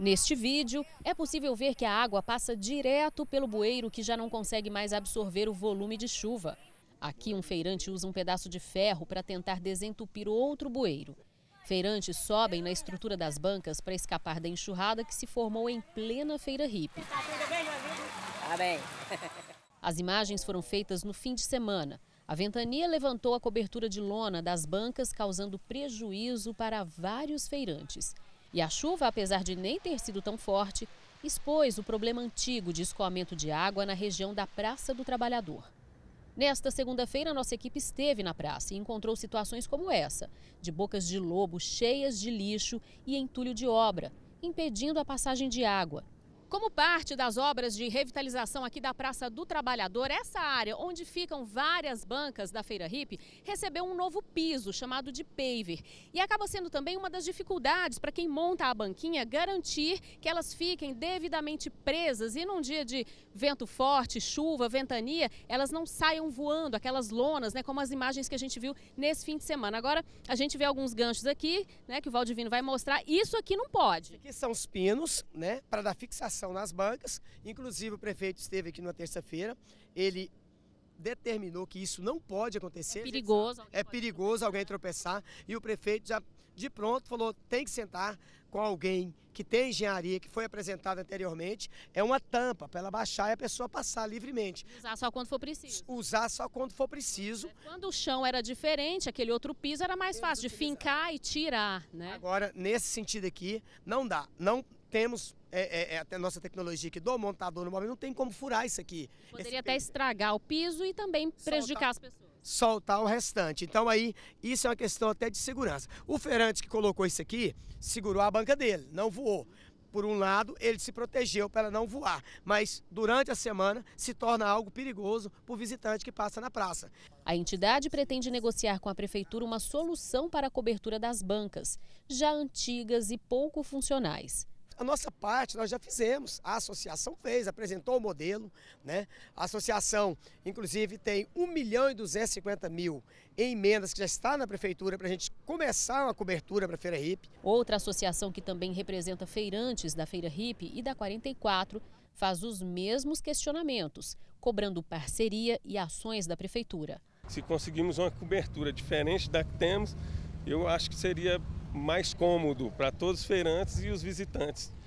Neste vídeo, é possível ver que a água passa direto pelo bueiro que já não consegue mais absorver o volume de chuva. Aqui, um feirante usa um pedaço de ferro para tentar desentupir outro bueiro. Feirantes sobem na estrutura das bancas para escapar da enxurrada que se formou em plena feira hippie. Amém. As imagens foram feitas no fim de semana. A ventania levantou a cobertura de lona das bancas, causando prejuízo para vários feirantes. E a chuva, apesar de nem ter sido tão forte, expôs o problema antigo de escoamento de água na região da Praça do Trabalhador. Nesta segunda-feira, nossa equipe esteve na praça e encontrou situações como essa, de bocas de lobo cheias de lixo e entulho de obra, impedindo a passagem de água. Como parte das obras de revitalização aqui da Praça do Trabalhador, essa área onde ficam várias bancas da Feira Hip recebeu um novo piso chamado de paver. E acaba sendo também uma das dificuldades para quem monta a banquinha garantir que elas fiquem devidamente presas e num dia de vento forte, chuva, ventania, elas não saiam voando, aquelas lonas, né, como as imagens que a gente viu nesse fim de semana. Agora a gente vê alguns ganchos aqui, né, que o Valdivino vai mostrar. Isso aqui não pode. Aqui são os pinos, né, para dar fixação nas bancas. Inclusive, o prefeito esteve aqui na terça-feira. Ele determinou que isso não pode acontecer. É perigoso. É perigoso alguém tropeçar e o prefeito já de pronto falou tem que sentar com alguém que tem engenharia, que foi apresentada anteriormente. É uma tampa para ela baixar e a pessoa passar livremente. Usar só quando for preciso. Usar só quando for preciso. É, quando o chão era diferente, aquele outro piso era mais fácil de fincar e tirar. Né? Agora, nesse sentido aqui, não dá. Não, temos é, é, é a nossa tecnologia aqui do montador no momento não tem como furar isso aqui. Poderia Esse... até estragar o piso e também prejudicar soltar, as pessoas. Soltar o restante. Então aí, isso é uma questão até de segurança. O Ferante que colocou isso aqui, segurou a banca dele, não voou. Por um lado, ele se protegeu para não voar, mas durante a semana se torna algo perigoso para o visitante que passa na praça. A entidade pretende negociar com a prefeitura uma solução para a cobertura das bancas, já antigas e pouco funcionais. A nossa parte nós já fizemos, a associação fez, apresentou o modelo, né? A associação, inclusive, tem 1 milhão e 250 mil em emendas que já está na prefeitura para a gente começar uma cobertura para a Feira hip Outra associação que também representa feirantes da Feira hip e da 44 faz os mesmos questionamentos, cobrando parceria e ações da prefeitura. Se conseguimos uma cobertura diferente da que temos, eu acho que seria mais cômodo para todos os feirantes e os visitantes.